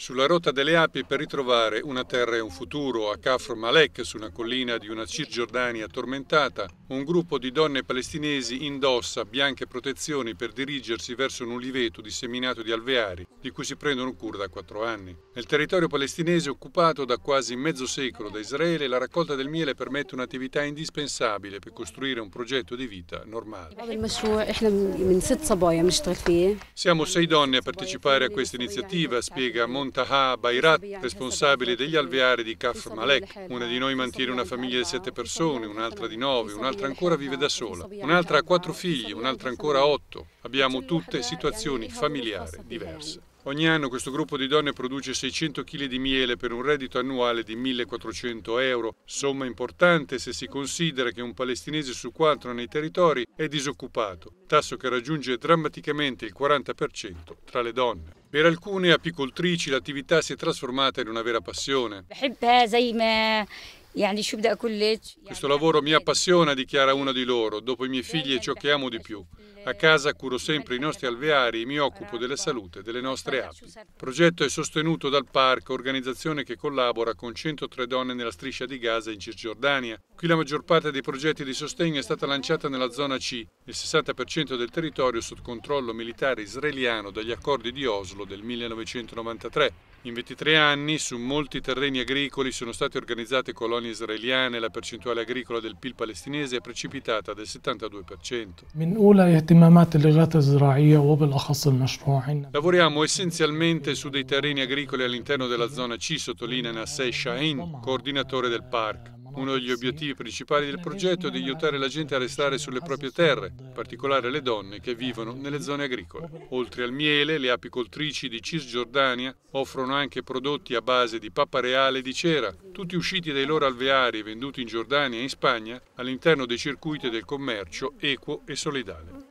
sulla rotta delle api per ritrovare una terra e un futuro. A Kafr Malek, su una collina di una Cisgiordania tormentata, un gruppo di donne palestinesi indossa bianche protezioni per dirigersi verso un uliveto disseminato di alveari, di cui si prendono cura da quattro anni. Nel territorio palestinese occupato da quasi mezzo secolo da Israele, la raccolta del miele permette un'attività indispensabile per costruire un progetto di vita normale. Siamo sei donne a partecipare a questa iniziativa, spiega Mondo Taha Bairat, responsabile degli alveari di Kaf Malek. Una di noi mantiene una famiglia di sette persone, un'altra di nove, un'altra ancora vive da sola, un'altra ha quattro figli, un'altra ancora otto. Abbiamo tutte situazioni familiari diverse. Ogni anno questo gruppo di donne produce 600 kg di miele per un reddito annuale di 1400 euro, somma importante se si considera che un palestinese su quattro nei territori è disoccupato, tasso che raggiunge drammaticamente il 40% tra le donne. Per alcune apicoltrici l'attività si è trasformata in una vera passione. Questo lavoro mi appassiona, dichiara una di loro. Dopo i miei figli è ciò che amo di più. A casa curo sempre i nostri alveari e mi occupo della salute delle nostre api. Il progetto è sostenuto dal PARC, organizzazione che collabora con 103 donne nella striscia di Gaza in Cisgiordania. Qui la maggior parte dei progetti di sostegno è stata lanciata nella zona C, il 60% del territorio sotto controllo militare israeliano dagli accordi di Oslo del 1993. In 23 anni su molti terreni agricoli sono state organizzate colonie produzioni israeliane la percentuale agricola del PIL palestinese è precipitata del 72%. Lavoriamo essenzialmente su dei terreni agricoli all'interno della zona C, sottolinea Nassei Shahin, coordinatore del parco. Uno degli obiettivi principali del progetto è di aiutare la gente a restare sulle proprie terre, in particolare le donne che vivono nelle zone agricole. Oltre al miele, le apicoltrici di Cisgiordania offrono anche prodotti a base di pappa reale e di cera, tutti usciti dai loro alveari venduti in Giordania e in Spagna all'interno dei circuiti del commercio equo e solidale.